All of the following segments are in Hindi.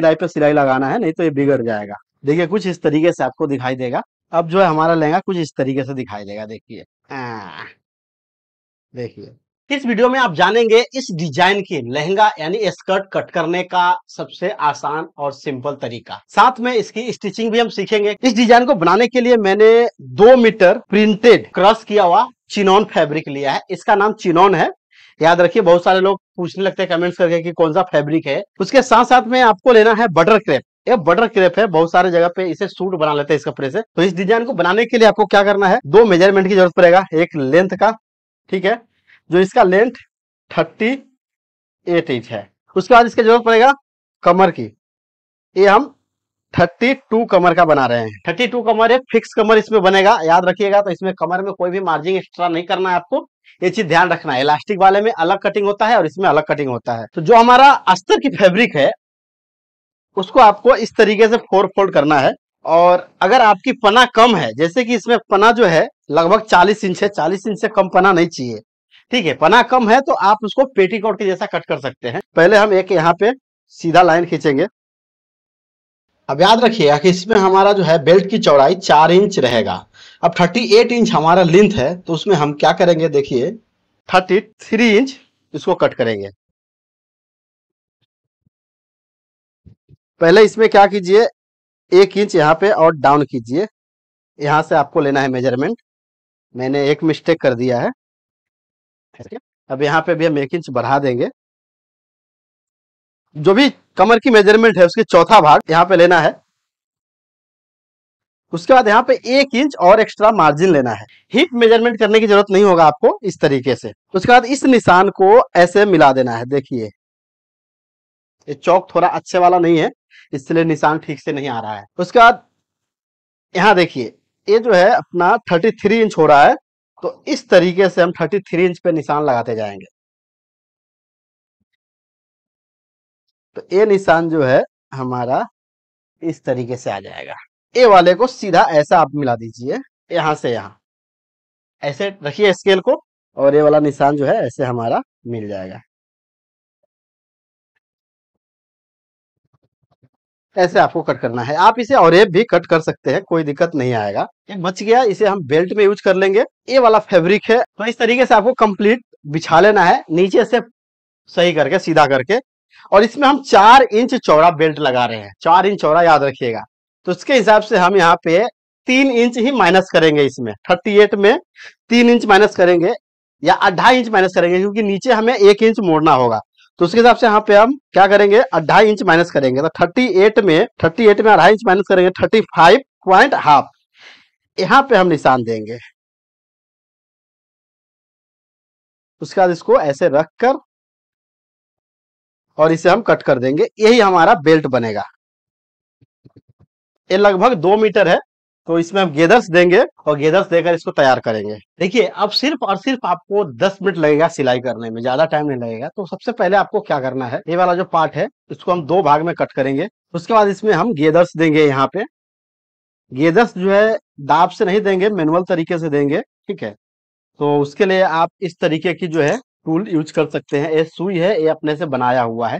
सिलाई पे सिलाई लगाना है नहीं तो ये बिगड़ जाएगा देखिए कुछ इस तरीके से आपको दिखाई देगा अब जो है हमारा लहंगा कुछ इस तरीके से दिखाई देगा देखिए हाँ। देखिए इस वीडियो में आप जानेंगे इस डिजाइन के लहंगा यानी स्कर्ट कट करने का सबसे आसान और सिंपल तरीका साथ में इसकी स्टिचिंग भी हम सीखेंगे इस डिजाइन को बनाने के लिए मैंने दो मीटर प्रिंटेड क्रॉस किया हुआ चिनॉन फैब्रिक लिया है इसका नाम चिनॉन है याद रखिए बहुत सारे लोग पूछने लगते हैं कमेंट्स करके कि कौन सा फैब्रिक है उसके साथ साथ में आपको लेना है बटर क्रेप ये बटर क्रेप है बहुत सारे जगह पे इसे सूट बना लेते हैं इस कपड़े से तो इस डिजाइन को बनाने के लिए आपको क्या करना है दो मेजरमेंट की जरूरत पड़ेगा एक लेंथ का ठीक है जो इसका लेंथ थर्टी इंच है उसके बाद इसकी जरूरत पड़ेगा कमर की ये हम थर्टी टू कमर का बना रहे हैं थर्टी टू कमर एक फिक्स कमर इसमें बनेगा याद रखिएगा तो इसमें कमर में कोई भी मार्जिन एक्स्ट्रा नहीं करना है आपको ये चीज ध्यान रखना है इलास्टिक वाले में अलग कटिंग होता है और इसमें अलग कटिंग होता है तो जो हमारा अस्तर की फैब्रिक है उसको आपको इस तरीके से फोर फोल्ड करना है और अगर आपकी पना कम है जैसे कि इसमें पना जो है लगभग चालीस इंच है चालीस इंच से कम पना नहीं चाहिए ठीक है पना कम है तो आप उसको पेटीकोट के जैसा कट कर सकते हैं पहले हम एक यहाँ पे सीधा लाइन खींचेंगे अब याद रखिएगा कि इसमें हमारा जो है बेल्ट की चौड़ाई चार इंच रहेगा अब थर्टी एट इंच हमारा लेंथ है तो उसमें हम क्या करेंगे देखिए थर्टी थ्री इंच इसको कट करेंगे पहले इसमें क्या कीजिए एक इंच यहाँ पे और डाउन कीजिए यहां से आपको लेना है मेजरमेंट मैंने एक मिस्टेक कर दिया है अब यहाँ पे भी हम एक इंच बढ़ा देंगे जो भी कमर की मेजरमेंट है उसके चौथा भाग यहाँ पे लेना है उसके बाद यहाँ पे एक इंच और एक्स्ट्रा मार्जिन लेना है हिप मेजरमेंट करने की जरूरत नहीं होगा आपको इस तरीके से तो उसके बाद इस निशान को ऐसे मिला देना है देखिए ये चौक थोड़ा अच्छे वाला नहीं है इसलिए निशान ठीक से नहीं आ रहा है उसके बाद यहाँ देखिए ये जो है अपना 33 इंच हो रहा है तो इस तरीके से हम 33 इंच पे निशान लगाते जाएंगे तो ए निशान जो है हमारा इस तरीके से आ जाएगा ए वाले को सीधा ऐसा आप मिला दीजिए यहां से यहाँ ऐसे रखिए स्केल को और ये वाला निशान जो है ऐसे हमारा मिल जाएगा ऐसे आपको कट करना है आप इसे और भी कट कर सकते हैं कोई दिक्कत नहीं आएगा ये बच गया इसे हम बेल्ट में यूज कर लेंगे ये वाला फैब्रिक है तो इस तरीके से आपको कंप्लीट बिछा लेना है नीचे से सही करके सीधा करके और इसमें हम चार इंच चौड़ा बेल्ट लगा रहे हैं चार इंच चौड़ा याद रखिएगा तो उसके हिसाब से हम यहाँ पे तीन इंच ही माइनस करेंगे इसमें थर्टी एट में तीन इंच माइनस करेंगे या अढ़ाई इंच माइनस करेंगे क्योंकि नीचे हमें एक इंच मोड़ना होगा तो उसके हिसाब से यहाँ पे हम क्या करेंगे अढ़ाई इंच माइनस करेंगे तो थर्टी एट में थर्टी एट में अढ़ाई इंच माइनस करेंगे थर्टी फाइव पॉइंट हाफ यहाँ पे हम निशान देंगे उसके बाद इसको ऐसे रख कर और इसे हम कट कर देंगे यही हमारा बेल्ट बनेगा ये लगभग दो मीटर है तो इसमें हम गेदर्स देंगे और गेदर्स देकर इसको तैयार करेंगे देखिए अब सिर्फ और सिर्फ आपको 10 मिनट लगेगा सिलाई करने में ज्यादा टाइम नहीं लगेगा तो सबसे पहले आपको क्या करना है ये वाला जो पार्ट है इसको हम दो भाग में कट करेंगे उसके बाद इसमें हम गेदर्स देंगे यहाँ पे गेदर्स जो है दाब से नहीं देंगे मैनुअल तरीके से देंगे ठीक है तो उसके लिए आप इस तरीके की जो है टूल यूज कर सकते हैं ये सुई है ये अपने से बनाया हुआ है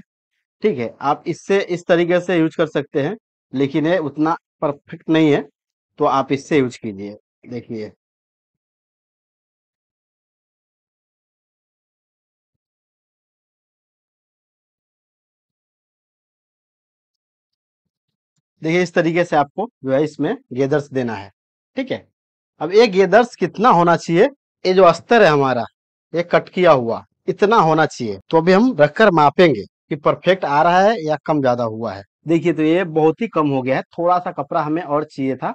ठीक है आप इससे इस तरीके से यूज कर सकते हैं लेकिन ये उतना परफेक्ट नहीं है तो आप इससे यूज कीजिए देखिए देखिए इस तरीके से आपको जो है इसमें गेदर्स देना है ठीक है अब ये गेदर्स कितना होना चाहिए ये जो अस्तर है हमारा ये कट किया हुआ इतना होना चाहिए तो अभी हम रखकर मापेंगे कि परफेक्ट आ रहा है या कम ज्यादा हुआ है देखिए तो ये बहुत ही कम हो गया है थोड़ा सा कपड़ा हमें और चाहिए था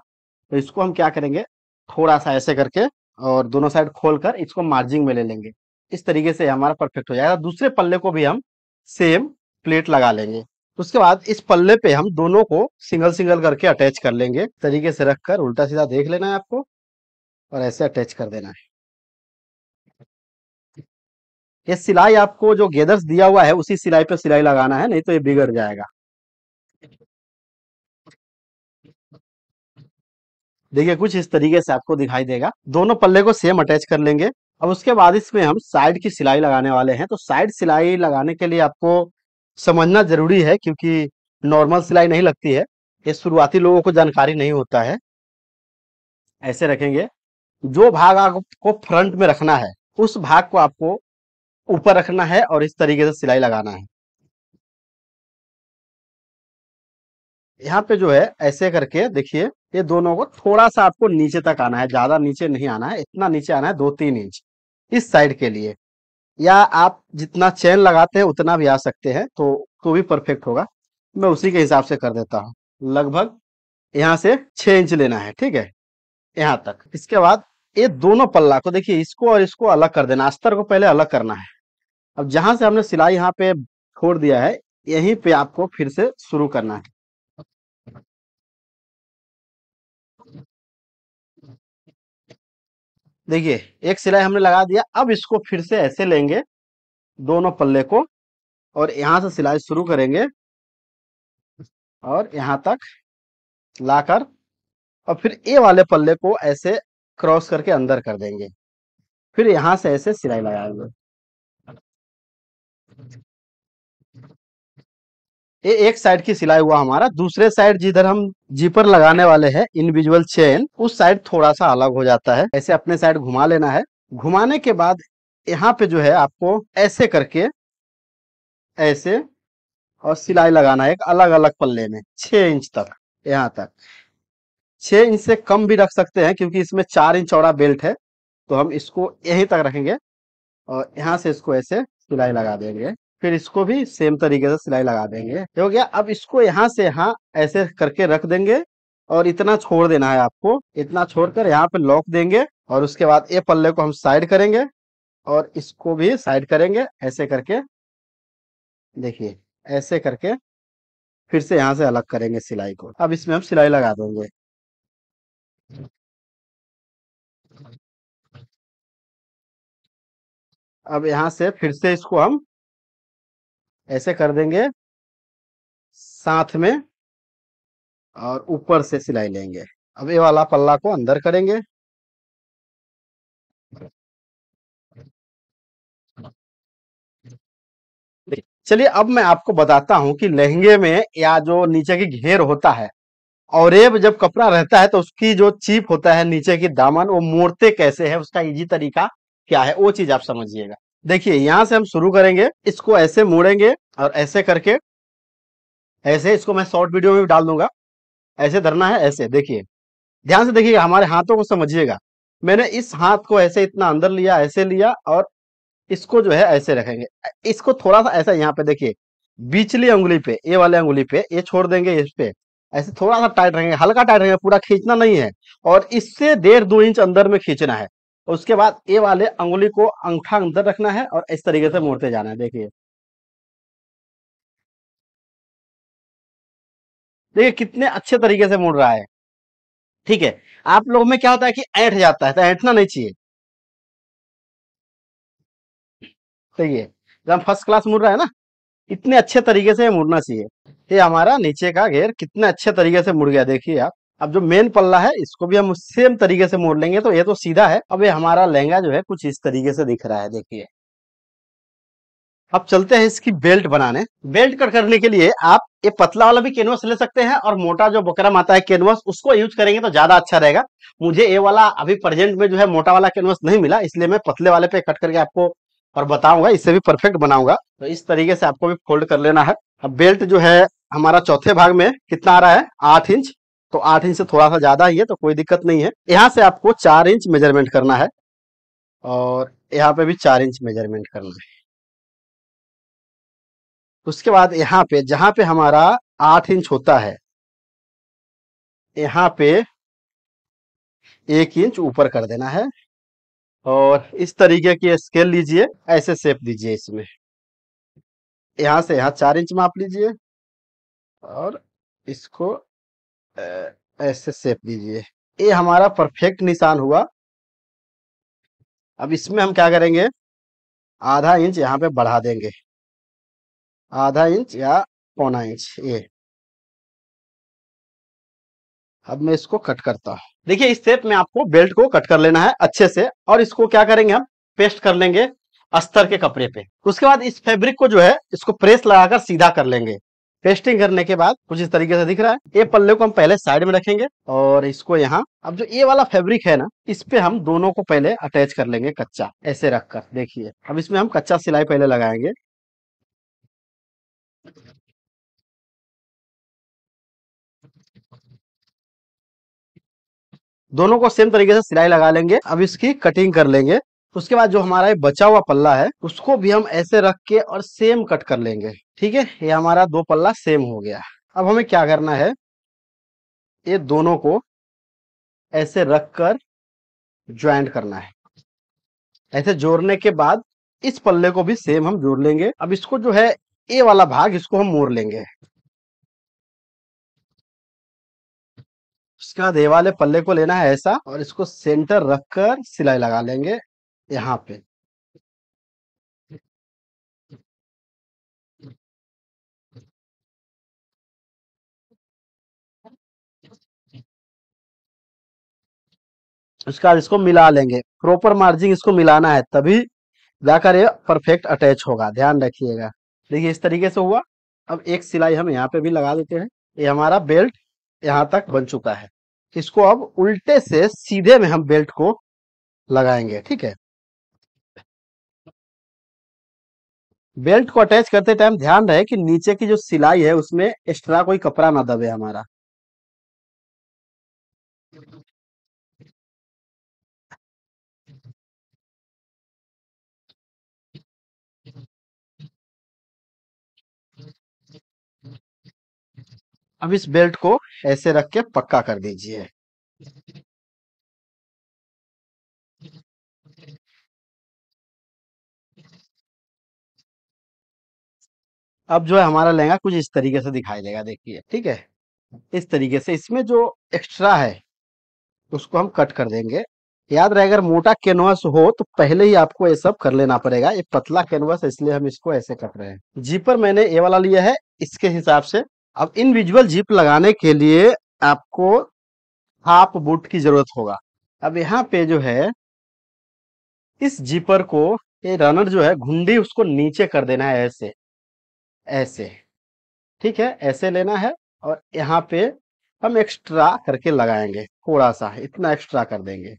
तो इसको हम क्या करेंगे थोड़ा सा ऐसे करके और दोनों साइड खोल कर इसको मार्जिंग में ले लेंगे इस तरीके से हमारा परफेक्ट हो जाएगा दूसरे पल्ले को भी हम सेम प्लेट लगा लेंगे उसके बाद इस पल्ले पे हम दोनों को सिंगल सिंगल करके अटैच कर लेंगे तरीके से रखकर उल्टा सीधा देख लेना है आपको और ऐसे अटैच कर देना है ये सिलाई आपको जो गेदर्स दिया हुआ है उसी सिलाई पर सिलाई लगाना है नहीं तो ये बिगड़ जाएगा देखिए कुछ इस तरीके से आपको दिखाई देगा दोनों पल्ले को सेम अटैच कर लेंगे अब उसके बाद इसमें हम साइड की सिलाई लगाने वाले हैं तो साइड सिलाई लगाने के लिए आपको समझना जरूरी है क्योंकि नॉर्मल सिलाई नहीं लगती है ये शुरुआती लोगों को जानकारी नहीं होता है ऐसे रखेंगे जो भाग आपको फ्रंट में रखना है उस भाग को आपको ऊपर रखना है और इस तरीके से सिलाई लगाना है यहाँ पे जो है ऐसे करके देखिए ये दोनों को थोड़ा सा आपको नीचे तक आना है ज्यादा नीचे नहीं आना है इतना नीचे आना है दो तीन इंच इस साइड के लिए या आप जितना चैन लगाते हैं उतना भी आ सकते हैं तो तो भी परफेक्ट होगा मैं उसी के हिसाब से कर देता हूँ लगभग यहाँ से छह इंच लेना है ठीक है यहाँ तक इसके बाद ये दोनों पल्ला को देखिए इसको और इसको अलग कर देना अस्तर को पहले अलग करना है अब जहां से हमने सिलाई यहाँ पे छोड़ दिया है यहीं पे आपको फिर से शुरू करना है देखिए एक सिलाई हमने लगा दिया अब इसको फिर से ऐसे लेंगे दोनों पल्ले को और यहां से सिलाई शुरू करेंगे और यहाँ तक लाकर और फिर ए वाले पल्ले को ऐसे क्रॉस करके अंदर कर देंगे फिर यहाँ से ऐसे सिलाई लगाएंगे ये एक साइड की सिलाई हुआ हमारा दूसरे साइड जिधर हम जीपर लगाने वाले हैं इंडिविजुअल चेन उस साइड थोड़ा सा अलग हो जाता है ऐसे अपने साइड घुमा लेना है घुमाने के बाद यहाँ पे जो है आपको ऐसे करके ऐसे और सिलाई लगाना है एक अलग अलग पल्ले में छह इंच तक यहाँ तक छह इंच से कम भी रख सकते हैं क्योंकि इसमें चार इंच चौड़ा बेल्ट है तो हम इसको यहीं तक रखेंगे और यहाँ से इसको ऐसे सिलाई लगा देंगे फिर इसको भी सेम तरीके से सिलाई लगा देंगे हो गया अब इसको यहाँ से यहाँ ऐसे करके रख देंगे और इतना छोड़ देना है आपको इतना छोड़कर यहाँ पे लॉक देंगे और उसके बाद ये पल्ले को हम साइड करेंगे और इसको भी साइड करेंगे ऐसे करके देखिए ऐसे करके फिर से यहाँ से अलग करेंगे सिलाई को अब इसमें हम सिलाई लगा देंगे अब यहाँ से फिर से इसको हम ऐसे कर देंगे साथ में और ऊपर से सिलाई लेंगे अब ये वाला पल्ला को अंदर करेंगे चलिए अब मैं आपको बताता हूं कि लहंगे में या जो नीचे की घेर होता है और ये जब कपड़ा रहता है तो उसकी जो चीप होता है नीचे की दामन वो मोड़ते कैसे है उसका इजी तरीका क्या है वो चीज आप समझिएगा देखिए यहां से हम शुरू करेंगे इसको ऐसे मोड़ेंगे और ऐसे करके ऐसे इसको मैं शॉर्ट वीडियो में भी डाल दूंगा ऐसे धरना है ऐसे देखिए ध्यान से देखिएगा हमारे हाथों को समझिएगा मैंने इस हाथ को ऐसे इतना अंदर लिया ऐसे लिया और इसको जो है ऐसे रखेंगे इसको थोड़ा सा ऐसा यहाँ पे देखिए बीचली उंगली पे ये वाले उंगली पे ये छोड़ देंगे इस पे ऐसे थोड़ा सा टाइट रहेंगे हल्का टाइट रहेंगे पूरा खींचना नहीं है और इससे डेढ़ दो इंच अंदर में खींचना है उसके बाद ए वाले अंगुली को अंगूठा अंदर रखना है और इस तरीके से मोड़ते जाना है देखिए देखिए कितने अच्छे तरीके से मोड़ रहा है ठीक है आप लोगों में क्या होता है कि ऐठ जाता है तो ऐठना नहीं चाहिए देखिए जब हम फर्स्ट क्लास मुड़ रहा है ना इतने अच्छे तरीके से मुड़ना चाहिए ये हमारा नीचे का घेर कितने अच्छे तरीके से मुड़ गया देखिए आप अब जो मेन पल्ला है इसको भी हम सेम तरीके से मोड़ लेंगे तो ये तो सीधा है अब ये हमारा लहंगा जो है कुछ इस तरीके से दिख रहा है देखिए अब चलते हैं इसकी बेल्ट बनाने बेल्ट कट करने के लिए आप ये पतला वाला भी कैनवस ले सकते हैं और मोटा जो बकरम आता है कैनवस उसको यूज करेंगे तो ज्यादा अच्छा रहेगा मुझे ये वाला अभी प्रेजेंट में जो है मोटा वाला कैनवस नहीं मिला इसलिए मैं पतले वाले पे कट करके आपको और बताऊंगा इससे भी परफेक्ट बनाऊंगा तो इस तरीके से आपको भी फोल्ड कर लेना है अब बेल्ट जो है हमारा चौथे भाग में कितना आ रहा है आठ इंच तो आठ इंच से थोड़ा सा ज़्यादा ही है तो कोई दिक्कत नहीं है यहाँ से आपको चार इंच मेजरमेंट करना है और यहाँ पे भी चार इंच मेजरमेंट करना है उसके बाद यहाँ पे जहां पे हमारा आठ इंच होता है यहाँ पे एक इंच ऊपर कर देना है और इस तरीके की स्केल लीजिए ऐसे शेप दीजिए इसमें यहां से यहाँ चार इंच माप लीजिए और इसको ऐसे सेप दीजिए ये हमारा परफेक्ट निशान हुआ अब इसमें हम क्या करेंगे आधा इंच यहाँ पे बढ़ा देंगे आधा इंच या पौना इंच ये अब मैं इसको कट करता हूँ देखिए इस सेप में आपको बेल्ट को कट कर लेना है अच्छे से और इसको क्या करेंगे हम पेस्ट कर लेंगे अस्तर के कपड़े पे उसके बाद इस फैब्रिक को जो है इसको प्रेस लगाकर सीधा कर लेंगे पेस्टिंग करने के बाद कुछ इस तरीके से दिख रहा है ये पल्ले को हम पहले साइड में रखेंगे और इसको यहाँ अब जो ये वाला फैब्रिक है ना इस पे हम दोनों को पहले अटैच कर लेंगे कच्चा ऐसे रखकर देखिए अब इसमें हम कच्चा सिलाई पहले लगाएंगे दोनों को सेम तरीके से सिलाई लगा लेंगे अब इसकी कटिंग कर लेंगे उसके बाद जो हमारा ये बचा हुआ पल्ला है उसको भी हम ऐसे रख के और सेम कट कर लेंगे ठीक है ये हमारा दो पल्ला सेम हो गया अब हमें क्या करना है ये दोनों को ऐसे रख कर ज्वाइंट करना है ऐसे जोड़ने के बाद इस पल्ले को भी सेम हम जोड़ लेंगे अब इसको जो है ए वाला भाग इसको हम मोड़ लेंगे उसके बाद ए वाले पल्ले को लेना है ऐसा और इसको सेंटर रखकर सिलाई लगा लेंगे यहाँ पे उसके बाद इसको मिला लेंगे प्रॉपर मार्जिन इसको मिलाना है तभी जाकर ये परफेक्ट अटैच होगा ध्यान रखिएगा देखिए इस तरीके से हुआ अब एक सिलाई हम यहाँ पे भी लगा देते हैं ये हमारा बेल्ट यहाँ तक बन चुका है इसको अब उल्टे से सीधे में हम बेल्ट को लगाएंगे ठीक है बेल्ट को अटैच करते टाइम ध्यान रहे कि नीचे की जो सिलाई है उसमें एक्स्ट्रा कोई कपड़ा ना दबे हमारा अब इस बेल्ट को ऐसे रख के पक्का कर दीजिए अब जो है हमारा लहंगा कुछ इस तरीके से दिखाई देगा देखिए ठीक है इस तरीके से इसमें जो एक्स्ट्रा है उसको हम कट कर देंगे याद रहे अगर मोटा कैनवास हो तो पहले ही आपको ये सब कर लेना पड़ेगा ये पतला कैनवास है इसलिए हम इसको ऐसे कट रहे हैं जीपर मैंने ये वाला लिया है इसके हिसाब से अब इन विजुअल जीप लगाने के लिए आपको हाफ बूट की जरूरत होगा अब यहाँ पे जो है इस जीपर को ये रनर जो है घुंडी उसको नीचे कर देना है ऐसे ऐसे ठीक है ऐसे लेना है और यहाँ पे हम एक्स्ट्रा करके लगाएंगे थोड़ा सा इतना एक्स्ट्रा कर देंगे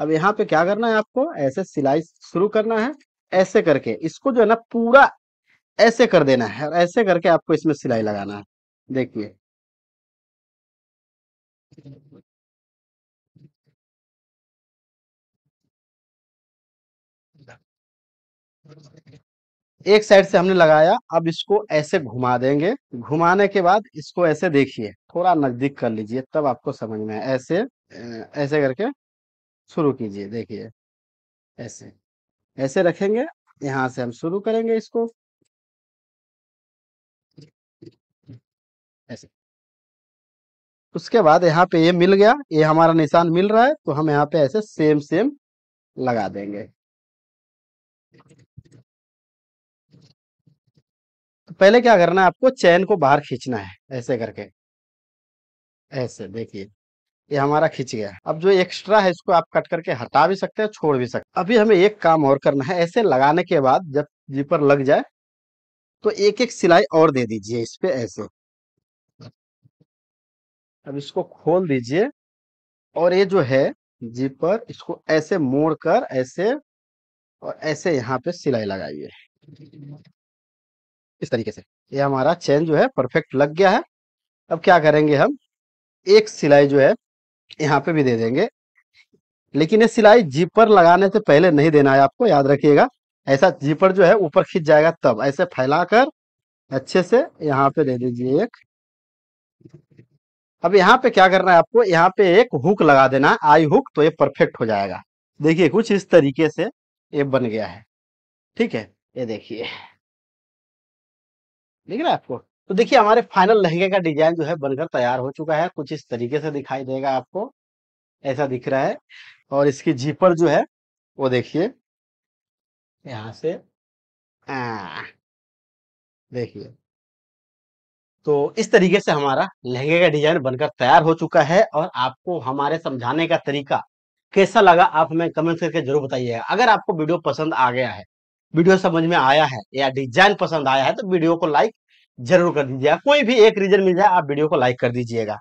अब यहाँ पे क्या करना है आपको ऐसे सिलाई शुरू करना है ऐसे करके इसको जो है ना पूरा ऐसे कर देना है और ऐसे करके आपको इसमें सिलाई लगाना है देखिए एक साइड से हमने लगाया अब इसको ऐसे घुमा देंगे घुमाने के बाद इसको ऐसे देखिए थोड़ा नजदीक कर लीजिए तब आपको समझ में ऐसे ऐसे करके शुरू कीजिए देखिए ऐसे ऐसे रखेंगे यहां से हम शुरू करेंगे इसको ऐसे उसके बाद यहाँ पे ये यह मिल गया ये हमारा निशान मिल रहा है तो हम यहाँ पे ऐसे सेम सेम लगा देंगे पहले क्या करना है आपको चैन को बाहर खींचना है ऐसे करके ऐसे देखिए ये हमारा खींच गया अब जो एक्स्ट्रा है इसको आप कट करके हटा भी सकते हैं छोड़ भी सकते अभी हमें एक काम और करना है ऐसे लगाने के बाद जब जीपर लग जाए तो एक एक सिलाई और दे दीजिए इस पे ऐसे अब इसको खोल दीजिए और ये जो है जीपर इसको ऐसे मोड़ कर ऐसे और ऐसे यहाँ पे सिलाई लगाइए इस तरीके से ये हमारा चेन जो है परफेक्ट लग गया है अब क्या करेंगे हम एक सिलाई जो है यहाँ पे भी दे देंगे लेकिन ये सिलाई जीपर लगाने से पहले नहीं देना है आपको याद रखिएगा ऐसा जीपर जो है ऊपर खींच जाएगा तब ऐसे फैलाकर अच्छे से यहाँ पे दे दीजिए एक अब यहाँ पे क्या करना है आपको यहाँ पे एक हुक लगा देना है आई हुक तो ये परफेक्ट हो जाएगा देखिए कुछ इस तरीके से ये बन गया है ठीक है ये देखिए दिख रहा है आपको तो देखिए हमारे फाइनल लहंगे का डिजाइन जो है बनकर तैयार हो चुका है कुछ इस तरीके से दिखाई देगा आपको ऐसा दिख रहा है और इसकी जीपर जो है वो देखिए यहाँ से हाँ, देखिए तो इस तरीके से हमारा लहंगे का डिजाइन बनकर तैयार हो चुका है और आपको हमारे समझाने का तरीका कैसा लगा आप हमें कमेंट करके जरूर बताइएगा अगर आपको वीडियो पसंद आ गया है वीडियो समझ में आया है या डिजाइन पसंद आया है तो वीडियो को लाइक जरूर कर दीजिएगा कोई भी एक रीजन मिल जाए आप वीडियो को लाइक कर दीजिएगा